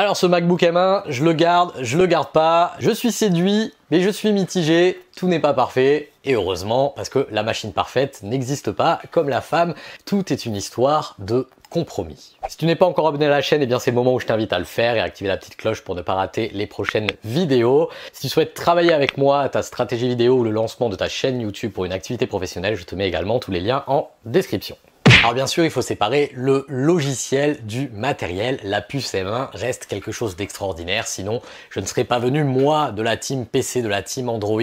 Alors ce MacBook M1, je le garde, je le garde pas, je suis séduit, mais je suis mitigé, tout n'est pas parfait, et heureusement, parce que la machine parfaite n'existe pas, comme la femme, tout est une histoire de compromis. Si tu n'es pas encore abonné à la chaîne, eh bien c'est le moment où je t'invite à le faire et à activer la petite cloche pour ne pas rater les prochaines vidéos. Si tu souhaites travailler avec moi à ta stratégie vidéo ou le lancement de ta chaîne YouTube pour une activité professionnelle, je te mets également tous les liens en description. Alors bien sûr, il faut séparer le logiciel du matériel. La puce M1 reste quelque chose d'extraordinaire, sinon je ne serais pas venu, moi, de la team PC, de la team Android,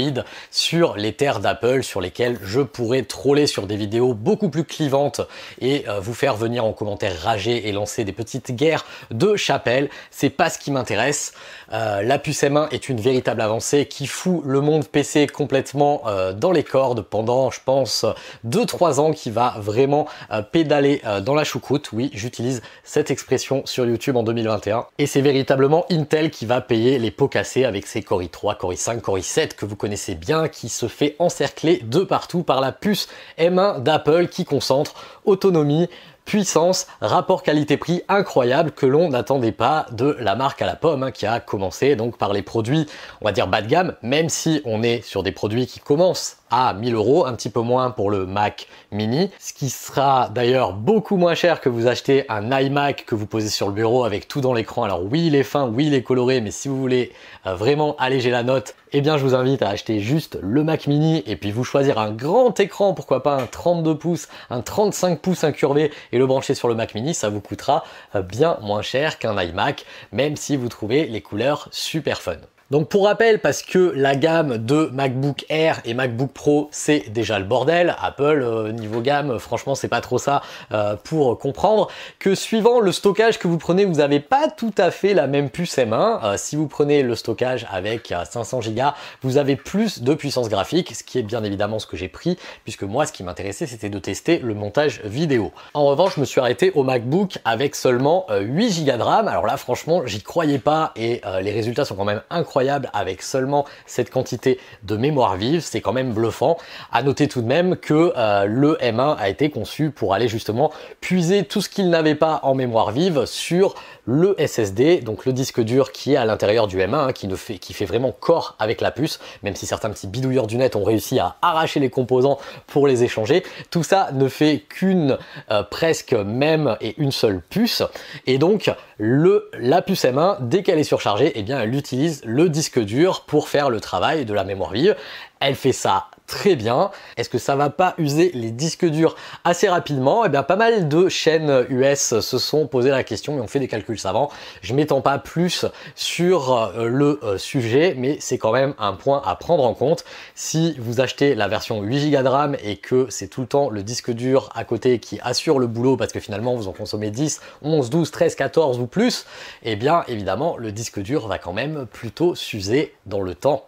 sur les terres d'Apple sur lesquelles je pourrais troller sur des vidéos beaucoup plus clivantes et euh, vous faire venir en commentaire rager et lancer des petites guerres de chapelle. C'est pas ce qui m'intéresse. Euh, la puce M1 est une véritable avancée qui fout le monde PC complètement euh, dans les cordes pendant, je pense, 2-3 ans qui va vraiment pédaler euh, dans la choucroute. Oui, j'utilise cette expression sur YouTube en 2021. Et c'est véritablement Intel qui va payer les pots cassés avec ses Core i3, Core i5, Core i7 que vous connaissez bien, qui se fait encercler de partout par la puce M1 d'Apple qui concentre autonomie, puissance, rapport qualité-prix incroyable que l'on n'attendait pas de la marque à la pomme hein, qui a commencé donc par les produits, on va dire bas de gamme, même si on est sur des produits qui commencent à 1000 euros, un petit peu moins pour le Mac mini, ce qui sera d'ailleurs beaucoup moins cher que vous achetez un iMac que vous posez sur le bureau avec tout dans l'écran. Alors oui, il est fin, oui, il est coloré, mais si vous voulez euh, vraiment alléger la note, eh bien je vous invite à acheter juste le Mac mini et puis vous choisir un grand écran, pourquoi pas un 32 pouces, un 35 pouces incurvé et le brancher sur le Mac mini, ça vous coûtera euh, bien moins cher qu'un iMac, même si vous trouvez les couleurs super fun. Donc pour rappel, parce que la gamme de MacBook Air et MacBook Pro, c'est déjà le bordel. Apple, euh, niveau gamme, franchement, c'est pas trop ça euh, pour comprendre. Que suivant le stockage que vous prenez, vous n'avez pas tout à fait la même puce M1. Euh, si vous prenez le stockage avec 500 Go, vous avez plus de puissance graphique, ce qui est bien évidemment ce que j'ai pris, puisque moi, ce qui m'intéressait, c'était de tester le montage vidéo. En revanche, je me suis arrêté au MacBook avec seulement 8 Go de RAM. Alors là, franchement, j'y croyais pas et les résultats sont quand même incroyables avec seulement cette quantité de mémoire vive, c'est quand même bluffant. À noter tout de même que euh, le M1 a été conçu pour aller justement puiser tout ce qu'il n'avait pas en mémoire vive sur le SSD, donc le disque dur qui est à l'intérieur du M1, hein, qui, fait, fait vraiment corps avec la puce, même si certains petits bidouilleurs du net ont réussi à arracher les composants pour les échanger. Tout ça ne fait qu'une euh, presque même et une seule puce. Et donc, le, la puce M1, dès qu'elle est surchargée, eh bien, elle utilise le disque dur pour faire le travail de la mémoire vive. Elle fait ça très bien. Est-ce que ça va pas user les disques durs assez rapidement Eh bien, pas mal de chaînes US se sont posées la question et ont fait des calculs savants. Je m'étends pas plus sur euh, le euh, sujet, mais c'est quand même un point à prendre en compte. Si vous achetez la version 8 Go de RAM et que c'est tout le temps le disque dur à côté qui assure le boulot parce que finalement vous en consommez 10, 11, 12, 13, 14 ou plus, eh bien évidemment le disque dur va quand même plutôt s'user dans le temps.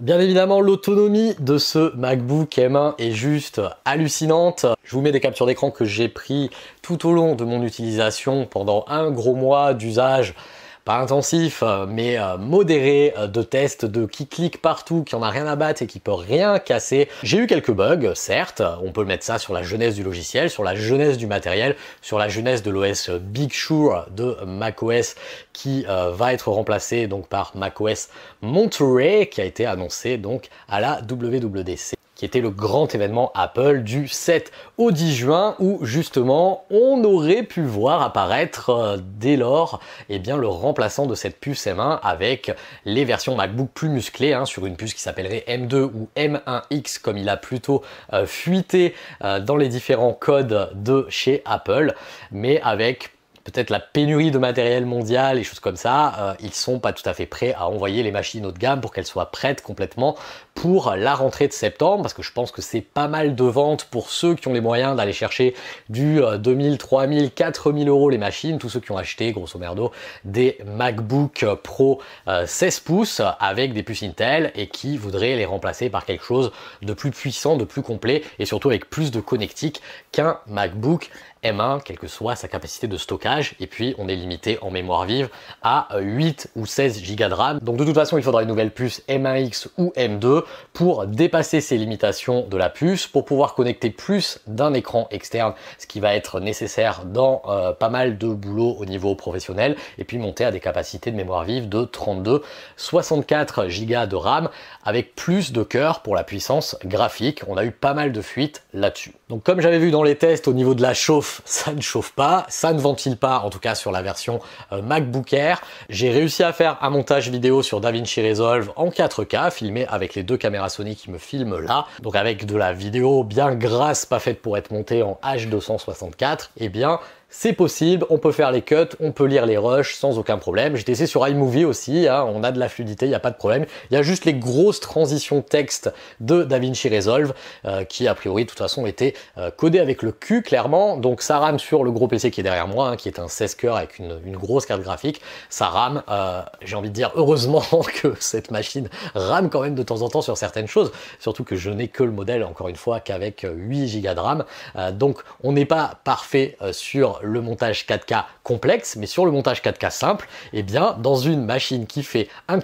Bien évidemment, l'autonomie de ce MacBook M1 est juste hallucinante. Je vous mets des captures d'écran que j'ai pris tout au long de mon utilisation pendant un gros mois d'usage pas intensif, euh, mais euh, modéré euh, de tests de qui clique partout, qui en a rien à battre et qui peut rien casser. J'ai eu quelques bugs, certes, on peut mettre ça sur la jeunesse du logiciel, sur la jeunesse du matériel, sur la jeunesse de l'OS Big Sure de macOS qui va être remplacé donc par macOS Monterey qui a été annoncé donc à la WWDC qui était le grand événement Apple du 7 au 10 juin où justement on aurait pu voir apparaître euh, dès lors et eh bien, le remplaçant de cette puce M1 avec les versions MacBook plus musclées hein, sur une puce qui s'appellerait M2 ou M1X comme il a plutôt euh, fuité euh, dans les différents codes de chez Apple mais avec peut-être la pénurie de matériel mondial et choses comme ça, euh, ils sont pas tout à fait prêts à envoyer les machines haut de gamme pour qu'elles soient prêtes complètement pour la rentrée de septembre, parce que je pense que c'est pas mal de ventes pour ceux qui ont les moyens d'aller chercher du 2000, 3000, 4000 euros les machines, tous ceux qui ont acheté, grosso merdo, des MacBook Pro 16 euh, pouces avec des puces Intel et qui voudraient les remplacer par quelque chose de plus puissant, de plus complet et surtout avec plus de connectique qu'un MacBook M1, quelle que soit sa capacité de stockage, et puis on est limité en mémoire vive à 8 euh, ou 16 Go de RAM. Donc de toute façon, il faudra une nouvelle puce M1X ou M2 pour dépasser ces limitations de la puce, pour pouvoir connecter plus d'un écran externe, ce qui va être nécessaire dans euh, pas mal de boulot au niveau professionnel, et puis monter à des capacités de mémoire vive de 32, 64 Go de RAM, avec plus de cœur pour la puissance graphique. On a eu pas mal de fuites là-dessus. Donc comme j'avais vu dans les tests au niveau de la chauffe, ça ne chauffe pas, ça ne ventile pas, en tout cas sur la version euh, MacBook Air. J'ai réussi à faire un montage vidéo sur DaVinci Resolve en 4K, filmé avec les deux caméras Sony qui me filment là. Donc avec de la vidéo bien grasse, pas faite pour être montée en H264, eh bien c'est possible, on peut faire les cuts, on peut lire les rushs sans aucun problème. J'ai testé sur iMovie aussi, hein, on a de la fluidité, il n'y a pas de problème. Il y a juste les grosses transitions texte de DaVinci Resolve, euh, qui a priori de toute façon étaient euh, codé avec le Q clairement, donc ça rame sur le gros PC qui est derrière moi, hein, qui est un 16 cœur avec une, grosse carte graphique, ça rame, euh, j'ai envie de dire heureusement que cette machine rame quand même de temps en temps sur certaines choses, surtout que je n'ai que le modèle encore une fois qu'avec 8 euh, Go de RAM, donc on n'est pas parfait sur le montage 4K complexe, mais sur le montage 4K simple, eh bien, dans une machine qui fait 1,3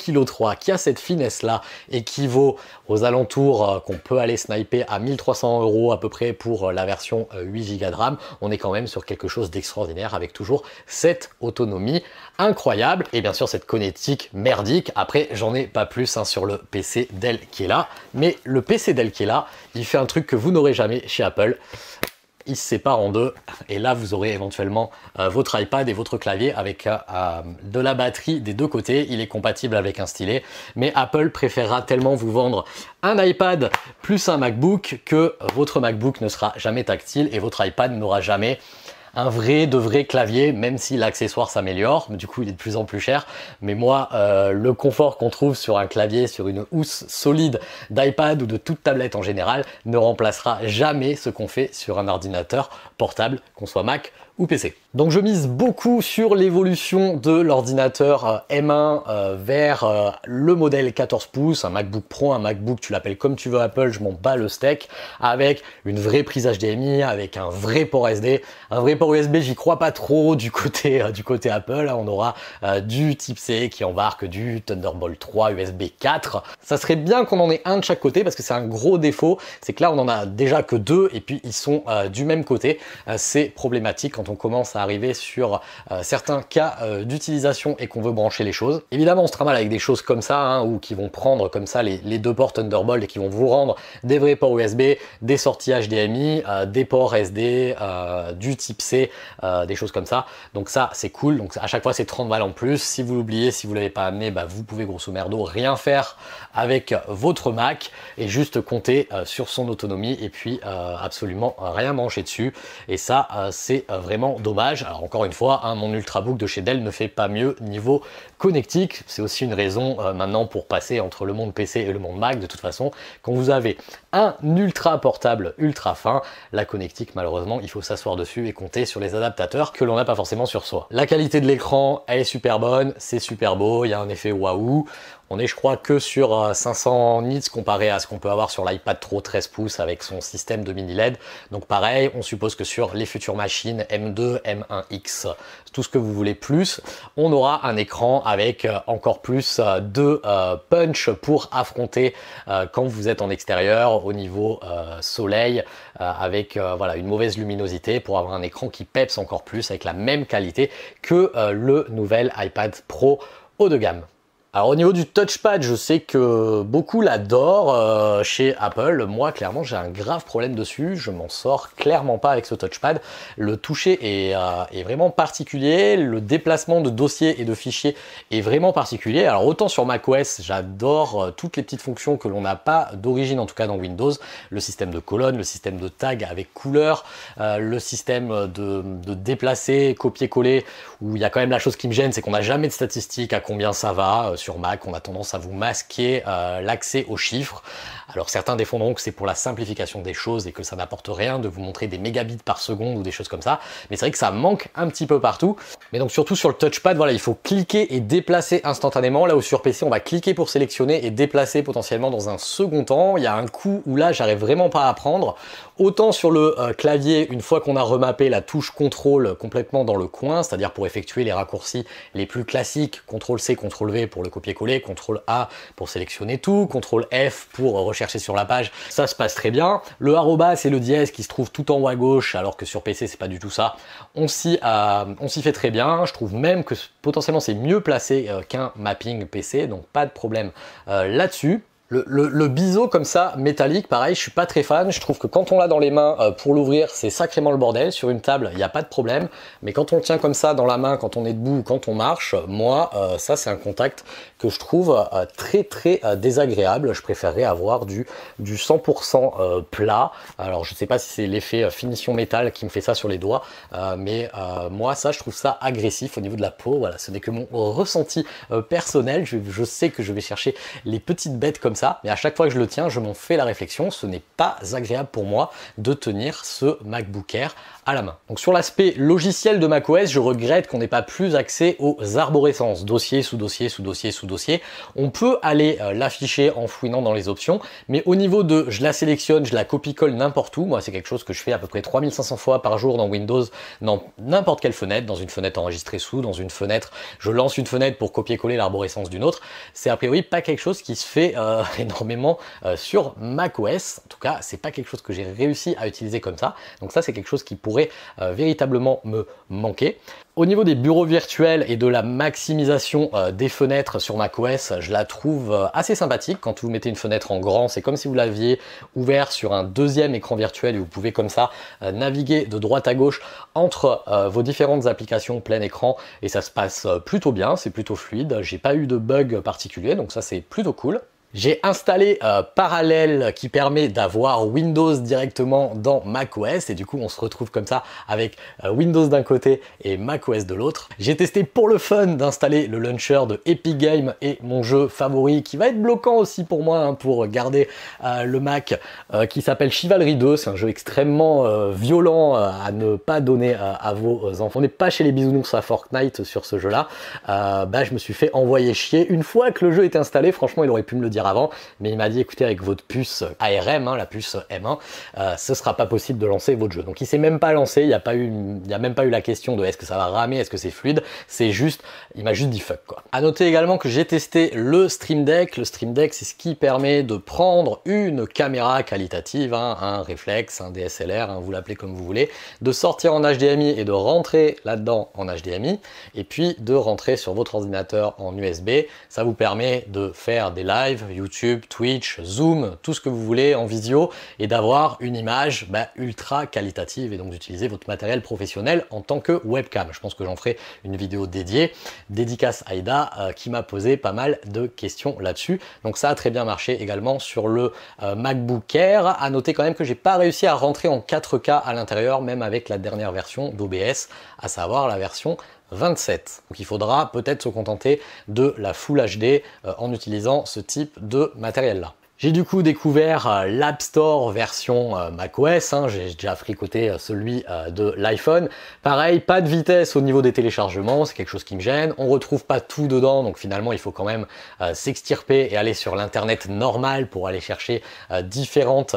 kg, qui a cette finesse-là et qui vaut aux alentours euh, qu'on peut aller sniper à 1300 euros à peu près pour euh, la version 8 euh, Go de RAM, on est quand même sur quelque chose d'extraordinaire avec toujours cette autonomie incroyable et bien sûr cette connectique merdique. Après, j'en ai pas plus hein, sur le PC Dell qui est là, mais le PC Dell qui est là, il fait un truc que vous n'aurez jamais chez Apple il se sépare en deux et là vous aurez éventuellement euh, votre iPad et votre clavier avec euh, euh, de la batterie des deux côtés. Il est compatible avec un stylet, mais Apple préférera tellement vous vendre un iPad plus un MacBook que votre MacBook ne sera jamais tactile et votre iPad n'aura jamais un vrai de vrai clavier, même si l'accessoire s'améliore, du coup il est de plus en plus cher. Mais moi, euh, le confort qu'on trouve sur un clavier, sur une housse solide d'iPad ou de toute tablette en général, ne remplacera jamais ce qu'on fait sur un ordinateur portable, qu'on soit Mac, PC. Donc je mise beaucoup sur l'évolution de l'ordinateur euh, M1 euh, vers euh, le modèle 14 pouces, un MacBook Pro, un MacBook, tu l'appelles comme tu veux Apple, je m'en bats le steak, avec une vraie prise HDMI, avec un vrai port SD, un vrai port USB, j'y crois pas trop du côté du côté Apple, hein. on aura du type C qui embarque du Thunderbolt 3 USB 4. Ça serait bien qu'on en ait un de chaque côté parce que c'est un gros défaut, c'est que là on en a déjà que deux et puis ils sont du même côté, c'est problématique on commence à arriver sur euh, certains cas euh, d'utilisation et qu'on veut brancher les choses. Évidemment, on se mal avec des choses comme ça, hein, ou qui vont prendre comme ça les, deux ports Thunderbolt et qui vont vous rendre des vrais ports USB, des sorties HDMI, euh, des ports SD, du type C, des choses comme ça. Donc ça, c'est cool. Donc à chaque fois, c'est 30 balles en plus. Si vous l'oubliez, si vous l'avez pas amené, bah, vous pouvez grosso merdo rien faire avec votre Mac et juste compter sur son autonomie et puis absolument rien brancher dessus. Et ça, c'est vraiment dommage. Alors encore une fois, un hein, mon ultrabook de chez Dell ne fait pas mieux niveau connectique. C'est aussi une raison euh, maintenant pour passer entre le monde PC et le monde Mac. De toute façon, quand vous avez un ultra portable ultra fin, la connectique malheureusement, il faut s'asseoir dessus et compter sur les adaptateurs que l'on n'a pas forcément sur soi. La qualité de l'écran, elle est super bonne, c'est super beau, il y a un effet waouh. On est, je crois, que sur 500 euh, nits comparé à ce qu'on peut avoir sur l'iPad Pro 13 pouces avec son système de mini LED. Donc pareil, on suppose que sur les futures machines M2, M1X, tout ce que vous voulez plus, on aura un écran avec euh, encore plus euh, de punch pour affronter quand vous êtes en extérieur au niveau soleil avec voilà une mauvaise luminosité pour avoir un écran qui peps encore plus avec la même qualité que le nouvel iPad Pro haut de gamme. Alors au niveau du touchpad, je sais que beaucoup l'adorent euh, chez Apple. Moi, clairement, j'ai un grave problème dessus. Je m'en sors clairement pas avec ce touchpad. Le toucher est, euh, vraiment particulier. Le déplacement de dossiers et de fichiers est vraiment particulier. Alors autant sur macOS, j'adore euh, toutes les petites fonctions que l'on n'a pas d'origine, en tout cas dans Windows. Le système de colonnes, le système de tags avec couleur, le système de, déplacer, copier-coller, où il y a quand même la chose qui me gêne, c'est qu'on n'a jamais de statistiques à combien ça va. Mac, on a tendance à vous masquer euh, l'accès aux chiffres. Alors certains défendront que c'est pour la simplification des choses et que ça n'apporte rien de vous montrer des mégabits par seconde ou des choses comme ça, mais c'est vrai que ça manque un petit peu partout. Mais donc surtout sur le touchpad, voilà, il faut cliquer et déplacer instantanément. Là où sur PC, on va cliquer pour sélectionner et déplacer potentiellement dans un second temps. Il y a un coup où là, j'arrive vraiment pas à prendre. Autant sur le euh, clavier, une fois qu'on a remappé la touche contrôle complètement dans le coin, c'est-à-dire pour effectuer les raccourcis les plus classiques, contrôle c contrôle v pour le copier-coller, CTRL A pour sélectionner tout, CTRL F pour rechercher sur la page, ça se passe très bien. Le arroba, c'est le dièse qui se trouve tout en haut à gauche, alors que sur PC, c'est pas du tout ça. Euh, on s'y fait très bien. Je trouve même que potentiellement, c'est mieux placé euh, qu'un mapping PC, donc pas de problème euh, là-dessus. Le, biseau comme ça, métallique, pareil, je suis pas très fan. Je trouve que quand on l'a dans les mains euh, pour l'ouvrir, c'est sacrément le bordel. Sur une table, il n'y a pas de problème. Mais quand on le tient comme ça dans la main, quand on est debout, quand on marche, moi, euh, ça, c'est un contact que je trouve euh, très, très désagréable. Je préférerais avoir du, du 100% plat. Alors, je ne sais pas si c'est l'effet finition métal qui me fait ça sur les doigts, mais moi, ça, je trouve ça agressif au niveau de la peau. Voilà, ce n'est que mon ressenti personnel. Je, je sais que je vais chercher les petites bêtes comme ça ça, mais à chaque fois que je le tiens, je m'en fais la réflexion, ce n'est pas agréable pour moi de tenir ce MacBook Air à la main. Donc sur l'aspect logiciel de macOS, je regrette qu'on n'ait pas plus accès aux arborescences, dossier sous dossier sous dossier sous dossier. On peut aller euh, l'afficher en fouinant dans les options, mais au niveau de je la sélectionne, je la copie-colle n'importe où, moi c'est quelque chose que je fais à peu près 3500 fois par jour dans Windows, dans n'importe quelle fenêtre, dans une fenêtre enregistrée sous, dans une fenêtre, je lance une fenêtre pour copier-coller l'arborescence d'une autre, c'est a priori pas quelque chose qui se fait euh, énormément euh, sur macOS. En tout cas, c'est pas quelque chose que j'ai réussi à utiliser comme ça. Donc ça, c'est quelque chose qui pourrait euh, véritablement me manquer. Au niveau des bureaux virtuels et de la maximisation euh, des fenêtres sur macOS, je la trouve assez sympathique. Quand vous mettez une fenêtre en grand, c'est comme si vous l'aviez ouvert sur un deuxième écran virtuel et vous pouvez comme ça naviguer de droite à gauche entre vos différentes applications plein écran et ça se passe plutôt bien, c'est plutôt fluide. J'ai pas eu de bug particulier, donc ça c'est plutôt cool. J'ai installé euh, Parallel qui permet d'avoir Windows directement dans macOS et du coup on se retrouve comme ça avec euh, Windows d'un côté et macOS de l'autre. J'ai testé pour le fun d'installer le launcher de Epic Games et mon jeu favori qui va être bloquant aussi pour moi hein, pour garder euh, le Mac qui s'appelle Chivalry 2. C'est un jeu extrêmement violent à ne pas donner à vos enfants. On n'est pas chez les bisounours à Fortnite sur ce jeu là. Bah, je me suis fait envoyer chier une fois que le jeu était installé. Franchement il aurait pu me le dire avant, mais il m'a dit écoutez, avec votre puce ARM, hein, la puce M1, euh, ce sera pas possible de lancer votre jeu. Donc il s'est même pas lancé, il n'y a, il y a même pas eu la question de est-ce que ça va ramer, est-ce que c'est fluide, c'est juste, il m'a juste dit fuck quoi. À noter également que j'ai testé le Stream Deck. Le Stream Deck, c'est ce qui permet de prendre une caméra qualitative, hein, un réflexe, un DSLR, hein, vous l'appelez comme vous voulez, de sortir en HDMI et de rentrer là-dedans en HDMI, et puis de rentrer sur votre ordinateur en USB. Ça vous permet de faire des lives, YouTube, Twitch, Zoom, tout ce que vous voulez en visio, et d'avoir une image bah, ultra qualitative, et donc d'utiliser votre matériel professionnel en tant que webcam. Je pense que j'en ferai une vidéo dédiée, dédicace Aïda, euh, qui m'a posé pas mal de questions là-dessus. Donc ça a très bien marché également sur le euh, MacBook Air. À noter quand même que j'ai pas réussi à rentrer en 4K à l'intérieur, même avec la dernière version d'OBS, à savoir la version 27. Donc il faudra peut-être se contenter de la Full HD euh, en utilisant ce type de matériel-là. J'ai du coup découvert euh, l'App Store version euh, macOS, hein, j'ai déjà fricoté euh, celui de l'iPhone. Pareil, pas de vitesse au niveau des téléchargements, c'est quelque chose qui me gêne. On retrouve pas tout dedans, donc finalement il faut quand même s'extirper et aller sur l'internet normal pour aller chercher différentes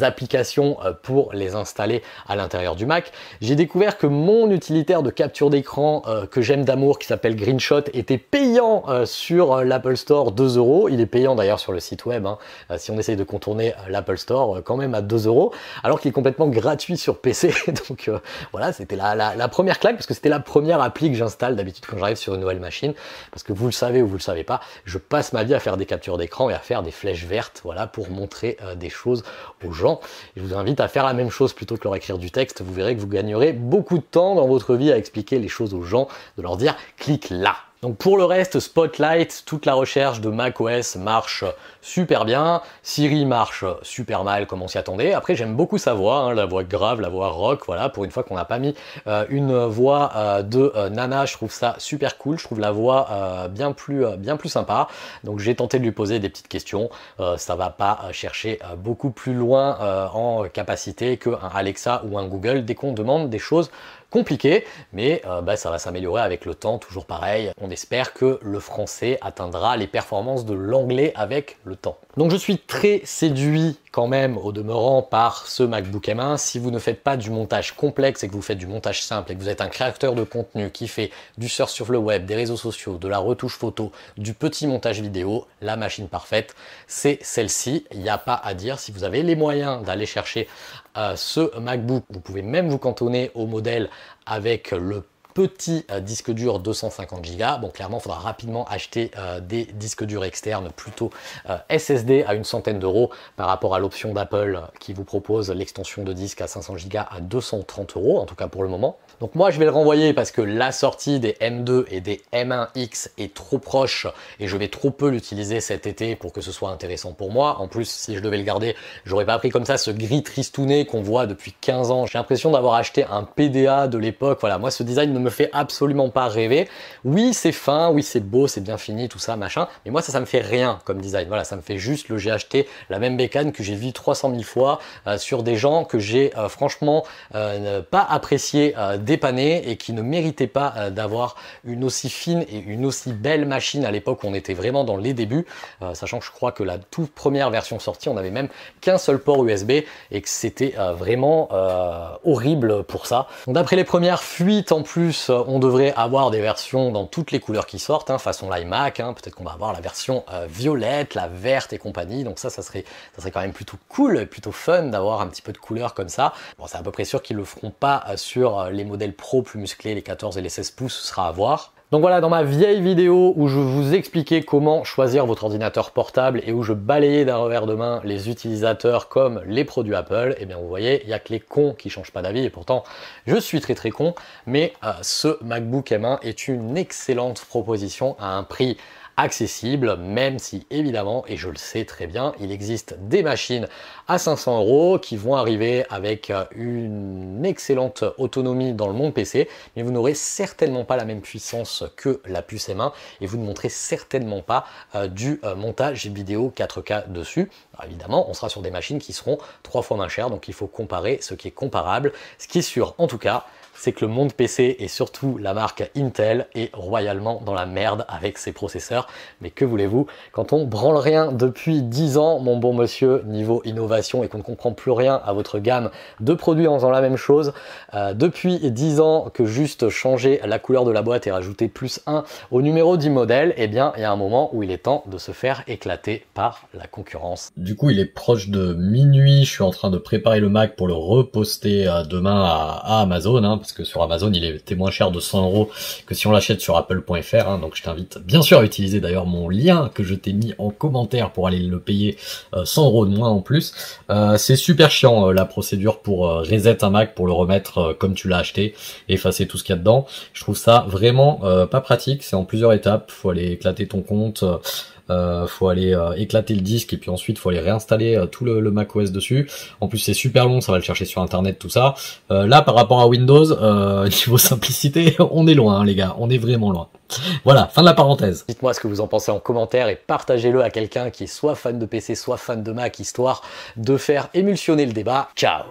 applications pour les installer à l'intérieur du Mac. J'ai découvert que mon utilitaire de capture d'écran que j'aime d'amour, qui s'appelle Greenshot, était payant sur l'Apple Store 2 euros. Il est payant d'ailleurs sur le site web. Hein euh, si on essaye de contourner euh, l'Apple Store euh, quand même à 2 euros, alors qu'il est complètement gratuit sur PC. Donc voilà, c'était la, première claque parce que c'était la première appli que j'installe d'habitude quand j'arrive sur une nouvelle machine. Parce que vous le savez ou vous le savez pas, je passe ma vie à faire des captures d'écran et à faire des flèches vertes, voilà, pour montrer des choses aux gens. je vous invite à faire la même chose plutôt que leur écrire du texte. Vous verrez que vous gagnerez beaucoup de temps dans votre vie à expliquer les choses aux gens, de leur dire clique là. Donc pour le reste, Spotlight, toute la recherche de macOS marche super bien, Siri marche super mal comme on s'y attendait. Après j'aime beaucoup sa voix, hein, la voix grave, la voix rock, voilà, pour une fois qu'on n'a pas mis euh, une voix euh, de euh, nana, je trouve ça super cool, je trouve la voix bien, plus, bien plus sympa. Donc j'ai tenté de lui poser des petites questions, ça va pas chercher beaucoup plus loin en capacité qu'un Alexa ou un Google dès qu'on demande des choses compliqué, mais euh, bah, ça va s'améliorer avec le temps, toujours pareil. On espère que le français atteindra les performances de l'anglais avec le temps. Donc je suis très séduit quand même au demeurant par ce MacBook M1. Si vous ne faites pas du montage complexe et que vous faites du montage simple et que vous êtes un créateur de contenu qui fait du surf sur le web, des réseaux sociaux, de la retouche photo, du petit montage vidéo, la machine parfaite, c'est celle-ci. Il n'y a pas à dire. Si vous avez les moyens d'aller chercher euh, ce MacBook, vous pouvez même vous cantonner au modèle avec le petit euh, disque dur 250 Go. Bon, clairement, il faudra rapidement acheter euh, des disques durs externes, plutôt euh, SSD à une centaine d'euros par rapport à l'option d'Apple qui vous propose l'extension de disque à 500 Go à 230 euros, en tout cas pour le moment. Donc moi, je vais le renvoyer parce que la sortie des M2 et des M1X est trop proche et je vais trop peu l'utiliser cet été pour que ce soit intéressant pour moi. En plus, si je devais le garder, j'aurais pas pris comme ça ce gris tristouné qu'on voit depuis 15 ans. J'ai l'impression d'avoir acheté un PDA de l'époque. Voilà, moi, ce design ne me fait absolument pas rêver. Oui, c'est fin, oui, c'est beau, c'est bien fini, tout ça, machin. Mais moi, ça, ça me fait rien comme design. Voilà, ça me fait juste le j'ai acheté la même bécane que j'ai vu 300 000 fois euh, sur des gens que j'ai euh, franchement euh, pas apprécié dépanner et qui ne méritaient pas d'avoir une aussi fine et une aussi belle machine à l'époque où on était vraiment dans les débuts. sachant que je crois que la toute première version sortie, on avait même qu'un seul port USB et que c'était vraiment horrible pour ça. D'après les premières fuites en plus euh, on devrait avoir des versions dans toutes les couleurs qui sortent, hein, façon l'iMac, hein, peut-être qu'on va avoir la version euh, violette, la verte et compagnie, donc ça, ça serait, ça serait quand même plutôt cool, plutôt fun d'avoir un petit peu de couleurs comme ça. Bon, c'est à peu près sûr qu'ils le feront pas euh, sur les modèles pro plus musclés, les 14 et les 16 pouces, ce sera à voir. Donc voilà, dans ma vieille vidéo où je vous expliquais comment choisir votre ordinateur portable et où je balayais d'un revers de main les utilisateurs comme les produits Apple, et eh bien vous voyez, il n'y a que les cons qui changent pas d'avis et pourtant je suis très très con, mais euh, ce MacBook M1 est une excellente proposition à un prix accessible, même si évidemment, et je le sais très bien, il existe des machines à 500 euros qui vont arriver avec euh, une excellente autonomie dans le monde PC, mais vous n'aurez certainement pas la même puissance que la puce M1 et vous ne montrez certainement pas euh, du euh, montage vidéo 4K dessus. évidemment, on sera sur des machines qui seront trois fois moins chères, donc il faut comparer ce qui est comparable. Ce qui est sûr, en tout cas, c'est que le monde PC et surtout la marque Intel est royalement dans la merde avec ses processeurs. Mais que voulez-vous Quand on branle rien depuis 10 ans, mon bon monsieur, niveau innovation et qu'on ne comprend plus rien à votre gamme de produits en faisant la même chose, euh, depuis 10 ans que juste changer la couleur de la boîte et rajouter plus 1 au numéro du modèle, eh bien, il y a un moment où il est temps de se faire éclater par la concurrence. Du coup, il est proche de minuit, je suis en train de préparer le Mac pour le reposter euh, demain à, Amazon, hein, que sur Amazon, il était moins cher de 100 euros que si on l'achète sur apple.fr. Hein, donc je t'invite bien sûr à utiliser d'ailleurs mon lien que je t'ai mis en commentaire pour aller le payer 100 euh, euros de moins en plus. Euh, c'est super chiant euh, la procédure pour reset un Mac, pour le remettre comme tu l'as acheté, effacer tout ce qu'il y a dedans. Je trouve ça vraiment pas pratique. C'est en plusieurs étapes. Faut aller éclater ton compte euh, faut aller euh, éclater le disque et puis ensuite faut aller réinstaller euh, tout le, le, Mac dessus. En plus c'est super long, ça va le chercher sur internet tout ça. Euh, là par rapport à Windows, niveau simplicité, on est loin hein, les gars, on est vraiment loin. Voilà, fin de la parenthèse. Dites-moi ce que vous en pensez en commentaire et partagez-le à quelqu'un qui est soit fan de PC, soit fan de Mac, histoire de faire émulsionner le débat. Ciao